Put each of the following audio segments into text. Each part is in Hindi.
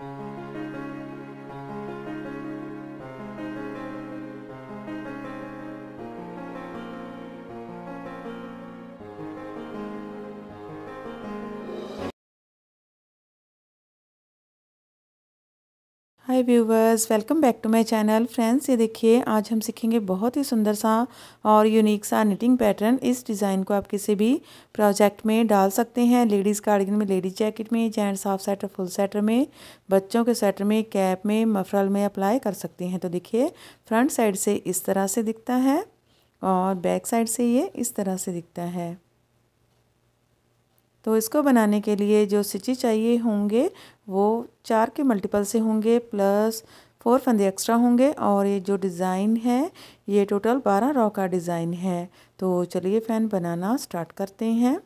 Thank you. Hi viewers welcome back to my channel friends ये देखिए आज हम सीखेंगे बहुत ही सुंदर सा और यूनिक सा निटिंग पैटर्न इस डिज़ाइन को आप किसी भी प्रोजेक्ट में डाल सकते हैं लेडीज़ कार्डिगन में लेडीज़ जैकेट में gents half sweater full sweater में बच्चों के स्वेटर में कैप में मफरल में अप्लाई कर सकते हैं तो देखिए फ्रंट साइड से इस तरह से दिखता है और बैक साइड से ये इस तरह से दिखता है तो इसको बनाने के लिए जो सिची चाहिए होंगे वो चार के मल्टीपल से होंगे प्लस फोर फंदे एक्स्ट्रा होंगे और ये जो डिज़ाइन है ये टोटल बारह रॉ का डिज़ाइन है तो चलिए फ़ैन बनाना स्टार्ट करते हैं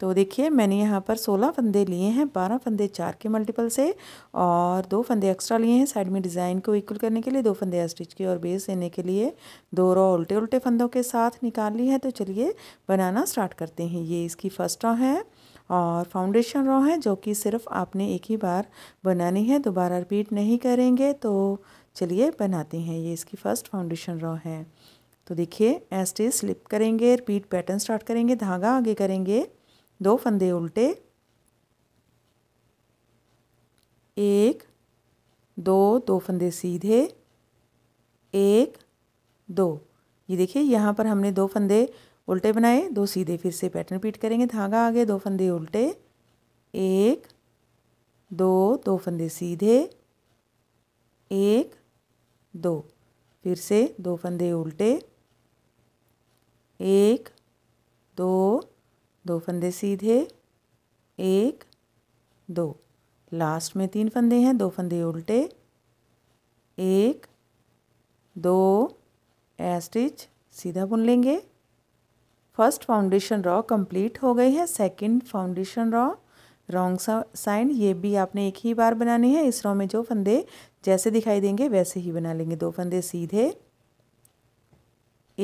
तो देखिए मैंने यहाँ पर सोलह फंदे लिए हैं बारह फंदे चार के मल्टीपल से और दो फंदे एक्स्ट्रा लिए हैं साइड में डिज़ाइन को इक्वल करने के लिए दो फंदे स्टिच के और बेस देने के लिए दो रॉ उल्टे उल्टे फंदों के साथ निकाल ली है तो चलिए बनाना स्टार्ट करते हैं ये इसकी फर्स्ट रॉ है और फाउंडेशन रो है जो कि सिर्फ आपने एक ही बार बनानी है दोबारा रिपीट नहीं करेंगे तो चलिए बनाते हैं ये इसकी फर्स्ट फाउंडेशन रो है तो देखिए एस्टे स्लिप करेंगे रिपीट पैटर्न स्टार्ट करेंगे धागा आगे करेंगे दो फंदे उल्टे एक दो दो फंदे सीधे एक दो ये देखिए यहाँ पर हमने दो फंदे उल्टे बनाए दो सीधे फिर से पैटर्न रिपीट करेंगे धागा आगे दो फंदे उल्टे एक दो दो फंदे सीधे एक दो फिर से दो फंदे उल्टे एक दो दो फंदे सीधे एक दो लास्ट में तीन फंदे हैं दो फंदे उल्टे एक दो एस्टिच सीधा बुन लेंगे फर्स्ट फाउंडेशन रॉ कंप्लीट हो गई है second foundation row wrong sign ये भी आपने एक ही बार बनानी है इस रॉ में जो फंदे जैसे दिखाई देंगे वैसे ही बना लेंगे दो फंदे सीधे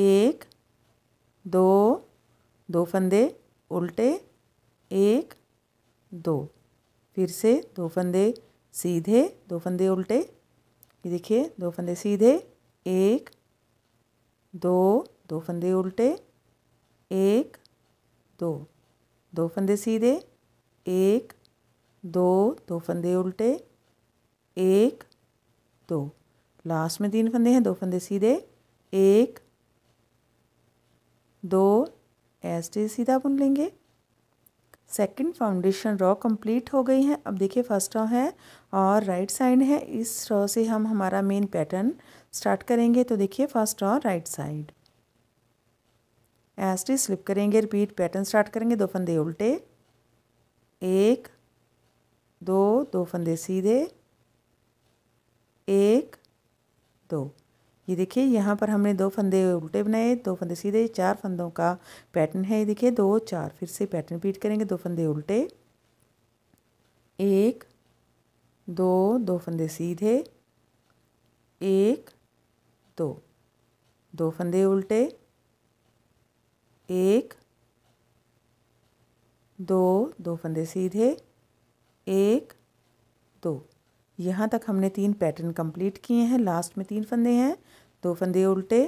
एक दो दो फंदे उल्टे एक दो फिर से दो फंदे सीधे दो फंदे उल्टे ये देखिए दो फंदे सीधे एक दो दो फंदे उल्टे एक दो दो फंदे सीधे एक दो दो फंदे उल्टे एक दो लास्ट में तीन फंदे हैं दो फंदे सीधे एक दो ऐसे सीधा बुन लेंगे सेकंड फाउंडेशन रॉ कंप्लीट हो गई है अब देखिए फर्स्ट रॉ है और राइट साइड है इस रॉ से हम हमारा मेन पैटर्न स्टार्ट करेंगे तो देखिए first row right side S T slip करेंगे रिपीट पैटर्न स्टार्ट करेंगे दो फंदे उल्टे एक दो दो फंदे सीधे एक दो ये देखिए यहाँ पर हमने दो फंदे उल्टे बनाए दो फंदे सीधे चार फंदों का पैटर्न है ये देखिए दो चार फिर से पैटर्न रिपीट करेंगे दो फंदे उल्टे एक दो दो फंदे सीधे एक दो दो फंदे उल्टे एक दो दो फंदे सीधे एक दो यहाँ तक हमने तीन पैटर्न कंप्लीट किए हैं लास्ट में तीन फंदे हैं दो फंदे उल्टे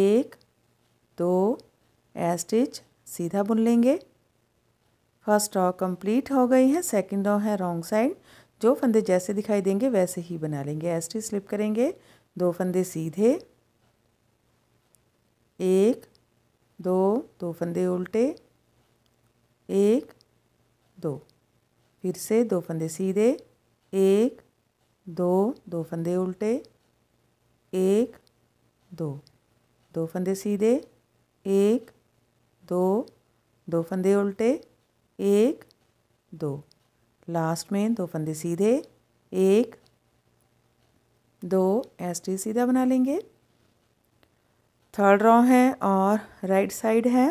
एक दो ए स्टिच सीधा बुन लेंगे फर्स्ट रॉ कंप्लीट हो गई है सेकंड रॉ है रॉन्ग साइड जो फंदे जैसे दिखाई देंगे वैसे ही बना लेंगे ए स्टिच स्लिप करेंगे दो फंदे सीधे एक दो दो फंदे उल्टे एक दो फिर से दो फंदे सीधे एक दो दो फंदे उल्टे एक दो दो फंदे सीधे एक दो दो फंदे उल्टे एक दो लास्ट में दो फंदे सीधे एक दो एस टी सीधा बना लेंगे थर्ड रॉ है और राइट साइड है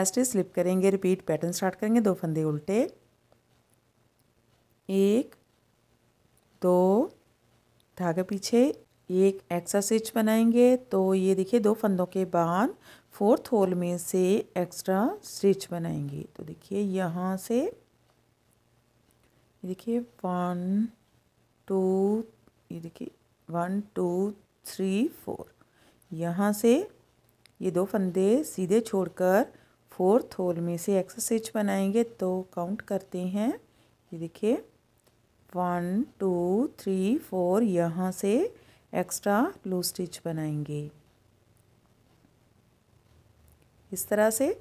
एस्ट स्लिप करेंगे रिपीट पैटर्न स्टार्ट करेंगे दो फंदे उल्टे एक दो धागे पीछे एक एक्स्ट्रा स्टिच बनाएंगे तो ये देखिए दो फंदों के बाद फोर्थ होल में से एक्स्ट्रा स्टिच बनाएंगे तो देखिए यहाँ से देखिए वन टू ये देखिए वन टू थ्री फोर यहाँ से ये दो फंदे सीधे छोड़कर फोर्थ होल में से एक्स स्टिच बनाएंगे तो काउंट करते हैं ये देखिए वन टू थ्री फोर यहाँ से एक्स्ट्रा लूज स्टिच बनाएंगे इस तरह से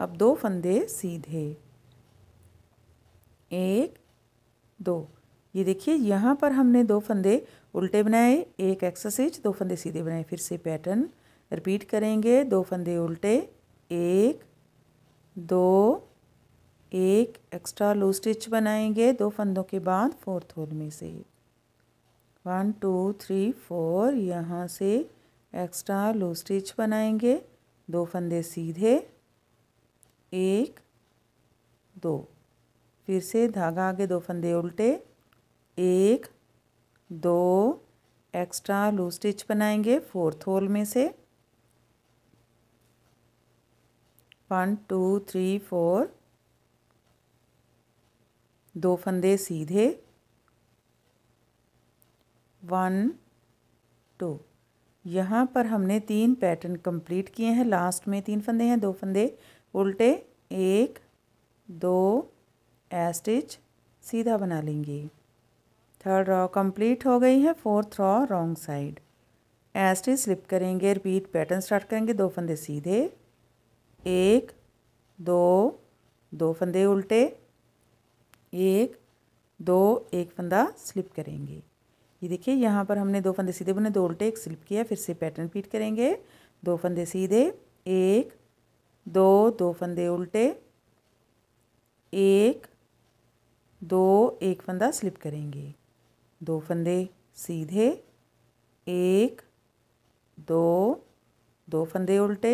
अब दो फंदे सीधे एक दो ये देखिए यहाँ पर हमने दो फंदे उल्टे बनाए एक एक्सरसाइज दो फंदे सीधे बनाए फिर से पैटर्न रिपीट करेंगे दो फंदे उल्टे एक दो एक एक्स्ट्रा लो स्टिच बनाएंगे दो फंदों के बाद फोर्थ होल में से वन टू थ्री फोर यहाँ से एक्स्ट्रा लो स्टिच बनाएंगे दो फंदे सीधे एक दो फिर से धागा आगे दो फंदे उल्टे एक दो एक्स्ट्रा लूज स्टिच बनाएंगे फोर्थ होल में से वन टू थ्री फोर दो फंदे सीधे वन टू यहाँ पर हमने तीन पैटर्न कंप्लीट किए हैं लास्ट में तीन फंदे हैं दो फंदे उल्टे एक दो ए स्टिच सीधा बना लेंगे थर्ड रॉ कंप्लीट हो गई है fourth row wrong side S T slip करेंगे रिपीट पैटर्न स्टार्ट करेंगे दो फंदे सीधे एक दो दो फंदे उल्टे एक दो एक फंदा स्लिप करेंगे ये देखिए यहाँ पर हमने दो फंदे सीधे बने दो उल्टे एक स्लिप किया फिर से पैटर्न रिपीट करेंगे दो फंदे सीधे एक दो दो फंदे उल्टे एक दो एक फंदा स्लिप करेंगे दो फंदे सीधे एक दो दो फंदे उल्टे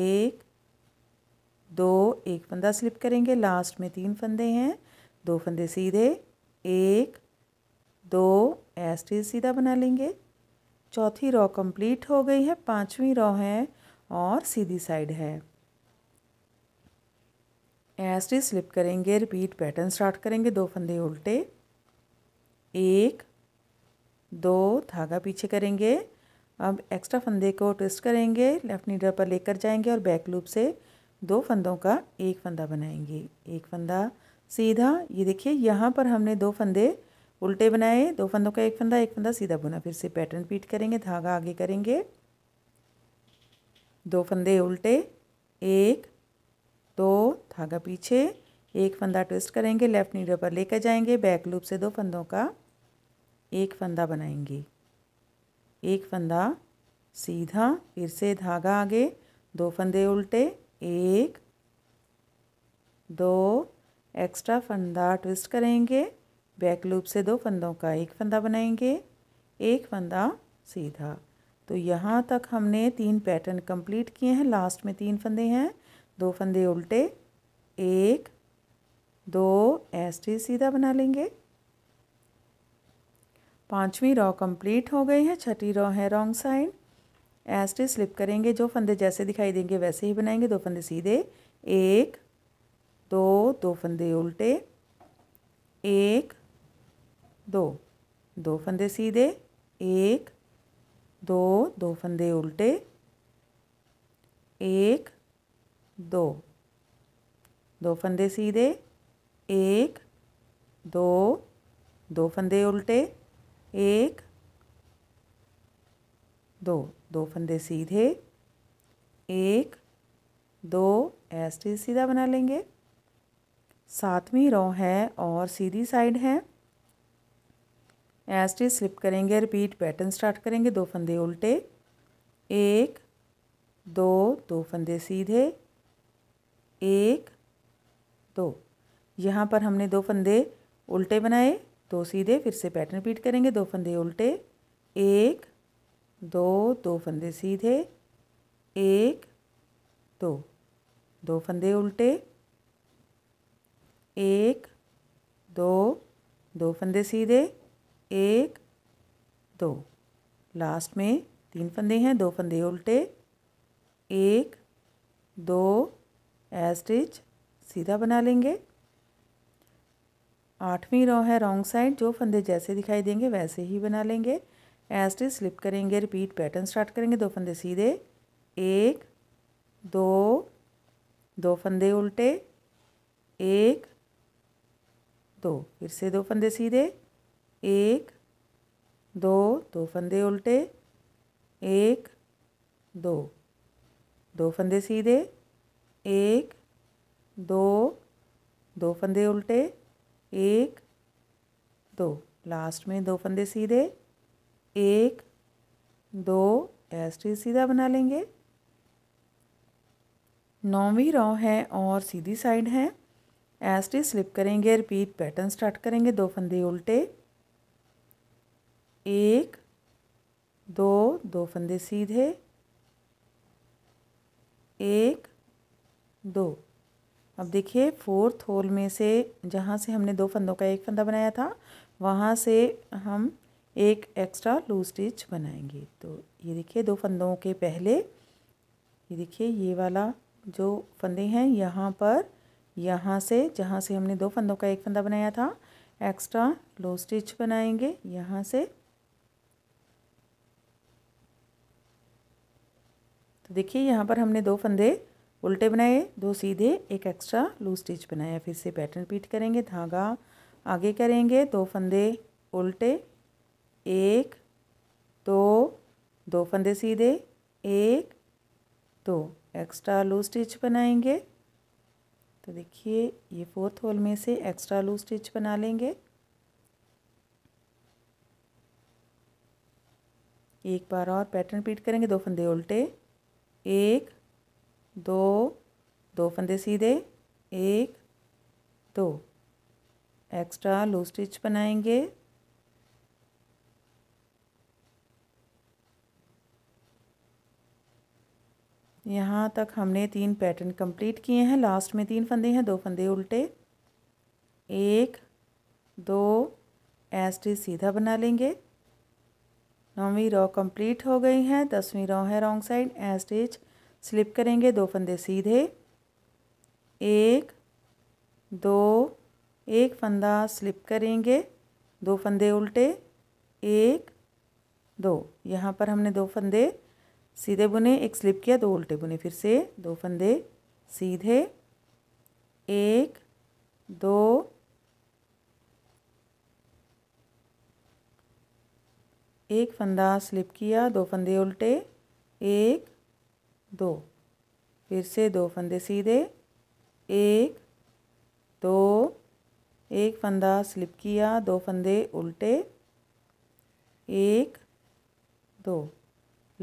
एक दो एक फंदा स्लिप करेंगे लास्ट में तीन फंदे हैं दो फंदे सीधे एक दो एस्टीज सीधा बना लेंगे चौथी रॉ कंप्लीट हो गई है पांचवी रॉ है और सीधी साइड है एस्टीज स्लिप करेंगे रिपीट पैटर्न स्टार्ट करेंगे दो फंदे उल्टे एक दो धागा पीछे करेंगे अब एक्स्ट्रा फंदे को ट्विस्ट करेंगे लेफ़्ट नीडल पर लेकर जाएंगे और बैक लूप से दो फंदों का एक फंदा बनाएंगे एक फंदा सीधा ये देखिए यहाँ पर हमने दो फंदे उल्टे बनाए दो फंदों का एक फंदा एक फंदा सीधा बुना फिर से पैटर्न पीट करेंगे धागा आगे करेंगे दो फंदे उल्टे एक दो धागा पीछे एक फंदा ट्विस्ट करेंगे लेफ्ट नीडल पर लेकर जाएंगे बैक लूप से दो फंदों का एक फंदा बनाएंगे एक फंदा सीधा फिर से धागा आगे दो फंदे उल्टे एक दो एक्स्ट्रा फंदा ट्विस्ट करेंगे बैक लूप से दो फंदों का एक फंदा बनाएंगे एक फंदा सीधा तो यहाँ तक हमने तीन पैटर्न कंप्लीट किए हैं लास्ट में तीन फंदे हैं दो फंदे उल्टे एक दो एस टी सीधा बना लेंगे पांचवी रॉ कंप्लीट हो गई है छठी रॉ है wrong side S T slip करेंगे जो फंदे जैसे दिखाई देंगे वैसे ही बनाएंगे दो फंदे सीधे एक दो दो फंदे उल्टे एक दो दो फंदे सीधे एक दो दो फंदे उल्टे एक दो दो फंदे सीधे एक दो दो फंदे उल्टे एक दो दो फंदे सीधे एक दो एस सीधा बना लेंगे सातवीं रो है और सीधी साइड है एस टी स्लिप करेंगे रिपीट पैटर्न स्टार्ट करेंगे दो फंदे उल्टे एक दो दो फंदे सीधे एक दो यहाँ पर हमने दो फंदे उल्टे बनाए दो तो सीधे फिर से पैटर्न रिपीट करेंगे दो फंदे उल्टे एक दो दो फंदे सीधे एक दो दो फंदे उल्टे एक दो दो फंदे सीधे एक दो लास्ट में तीन फंदे हैं दो फंदे उल्टे एक दो एस्टिच सीधा बना लेंगे आठवीं रो है रॉन्ग साइड जो फंदे जैसे दिखाई देंगे वैसे ही बना लेंगे एस्टे स्लिप करेंगे रिपीट पैटर्न स्टार्ट करेंगे दो फंदे सीधे एक दो दो फंदे उल्टे एक दो फिर से दो फंदे सीधे एक दो दो फंदे उल्टे एक दो दो फंदे सीधे एक दो दो फंदे उल्टे एक दो लास्ट में दो फंदे सीधे एक दो एस्ट्री सीधा बना लेंगे नौवीं रॉ है और सीधी साइड है एस्ट्री स्लिप करेंगे रिपीट पैटर्न स्टार्ट करेंगे दो फंदे उल्टे एक दो दो फंदे सीधे एक दो अब देखिए फोर्थ होल में से जहाँ से हमने दो फंदों का एक फंदा बनाया था वहाँ से हम एक एक्स्ट्रा लूज स्टिच बनाएंगे तो ये देखिए दो फंदों के पहले ये देखिए ये वाला जो फंदे हैं यहाँ पर यहाँ से जहाँ से हमने दो फंदों का एक फंदा बनाया था एक्स्ट्रा लो स्टिच बनाएंगे यहाँ से तो देखिए यहाँ पर हमने दो फंदे उल्टे बनाए दो सीधे एक एक्स्ट्रा लूज स्टिच बनाया फिर से पैटर्न रिपीट करेंगे धागा आगे करेंगे दो फंदे उल्टे एक दो दो फंदे सीधे एक दो एक्स्ट्रा लूज स्टिच बनाएंगे तो देखिए ये फोर्थ होल में से एक्स्ट्रा लूज स्टिच बना लेंगे एक बार और पैटर्न रिपीट करेंगे दो फंदे उल्टे एक दो दो फंदे सीधे एक दो एक्स्ट्रा लू स्टिच बनाएंगे यहाँ तक हमने तीन पैटर्न कंप्लीट किए हैं लास्ट में तीन फंदे हैं दो फंदे उल्टे एक दो एस्टी सीधा बना लेंगे नौवीं रॉ कंप्लीट हो गई है दसवीं रॉ है रॉन्ग साइड एस्टिच स्लिप करेंगे दो फंदे सीधे एक दो एक फंदा स्लिप करेंगे दो फंदे उल्टे एक दो यहाँ पर हमने दो फंदे सीधे बुने एक स्लिप किया दो उल्टे बुने फिर से दो फंदे सीधे एक दो एक फंदा स्लिप किया दो फंदे उल्टे एक दो फिर से दो फंदे सीधे एक दो एक फंदा स्लिप किया दो फंदे उल्टे एक दो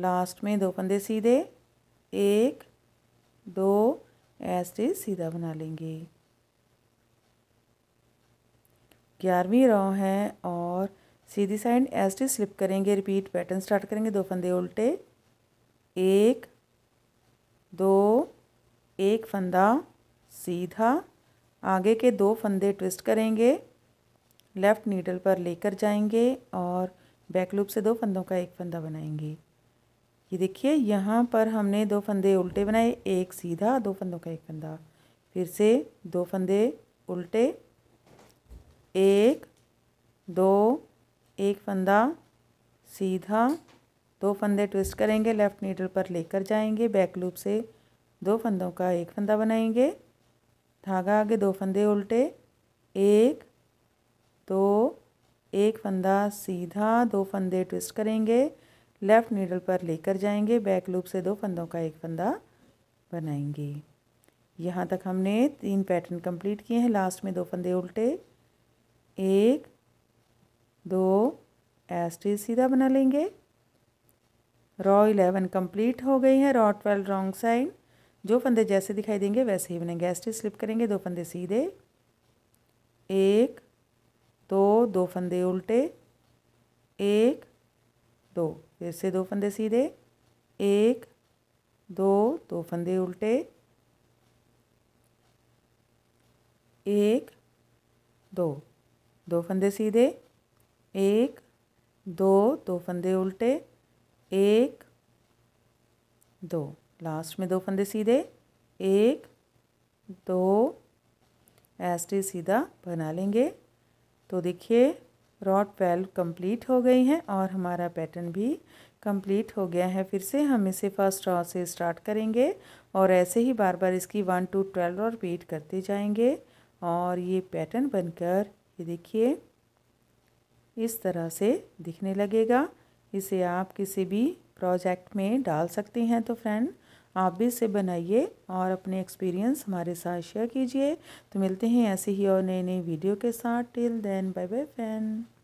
लास्ट में दो फंदे सीधे एक दो ऐसे सीधा बना लेंगे ग्यारहवीं रॉ है और सीधी साइड टी स्लिप करेंगे रिपीट पैटर्न स्टार्ट करेंगे दो फंदे उल्टे एक दो एक फंदा सीधा आगे के दो फंदे ट्विस्ट करेंगे लेफ़्ट नीडल पर लेकर जाएंगे और बैक लूप से दो फंदों का एक फंदा बनाएंगे ये देखिए यहाँ पर हमने दो फंदे उल्टे बनाए एक सीधा दो फंदों का एक फंदा फिर से दो फंदे उल्टे एक दो एक फंदा सीधा दो फंदे ट्विस्ट करेंगे लेफ़्ट नीडल पर लेकर जाएंगे बैक लूप से दो फंदों का एक फंदा बनाएंगे धागा आगे दो फंदे उल्टे एक दो एक फंदा सीधा दो फंदे ट्विस्ट करेंगे लेफ़्ट नीडल पर लेकर जाएंगे बैक लूप से दो फंदों का एक फंदा बनाएंगे यहाँ तक हमने तीन पैटर्न कंप्लीट किए हैं लास्ट में दो फंदे उल्टे एक दो एस सीधा बना लेंगे रॉ इलेवन कंप्लीट हो गई है रॉ ट्वेल्व रॉन्ग साइड जो फंदे जैसे दिखाई देंगे वैसे ही बनेंगे एस स्लिप करेंगे दो फंदे सीधे एक दो दो फंदे उल्टे एक दो फिर से दो फंदे सीधे एक दो दो फंदे उल्टे एक दो दो फंदे सीधे एक दो दो फंदे उल्टे एक दो लास्ट में दो फंदे सीधे एक दो ऐसे सीधा बना लेंगे तो देखिए रॉड ट्वेल्व कंप्लीट हो गई हैं और हमारा पैटर्न भी कंप्लीट हो गया है फिर से हम इसे फर्स्ट रॉ से स्टार्ट करेंगे और ऐसे ही बार बार इसकी वन टू ट्वेल्व और रिपीट करते जाएंगे और ये पैटर्न बनकर ये देखिए इस तरह से दिखने लगेगा इसे आप किसी भी प्रोजेक्ट में डाल सकती हैं तो फ्रेंड आप भी इसे बनाइए और अपने एक्सपीरियंस हमारे साथ शेयर कीजिए तो मिलते हैं ऐसे ही और नई नई वीडियो के साथ till then bye bye friend